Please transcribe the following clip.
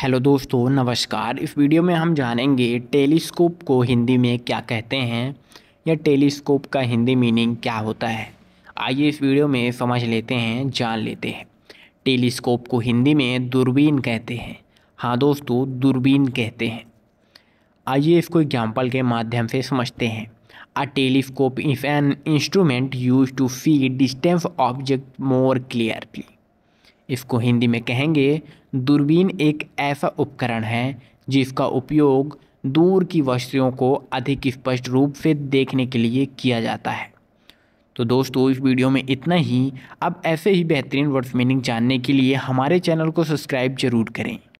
hello दोस्तों नमस्कार इस वीडियो में हम जानेंगे टेलीस्कोप को हिंदी में क्या कहते हैं या टेलीस्कोप का हिंदी मीनिंग क्या होता है आइए इस वीडियो में समझ लेते हैं जान लेते हैं टेलीस्कोप को हिंदी में दूरबीन कहते हैं हाँ दोस्तों दूरबीन कहते हैं आइए इसको एग्जाम्पल के माध्यम से समझते हैं a telescope is an instrument use to see distance object more clearly इसको हिंदी में कहेंगे दूरबीन एक ऐसा उपकरण है जिसका उपयोग दूर की वस्तुओं को अधिक स्पष्ट रूप से देखने के लिए किया जाता है तो दोस्तों इस वीडियो में इतना ही अब ऐसे ही बेहतरीन वर्ड्स मीनिंग जानने के लिए हमारे चैनल को सब्सक्राइब जरूर करें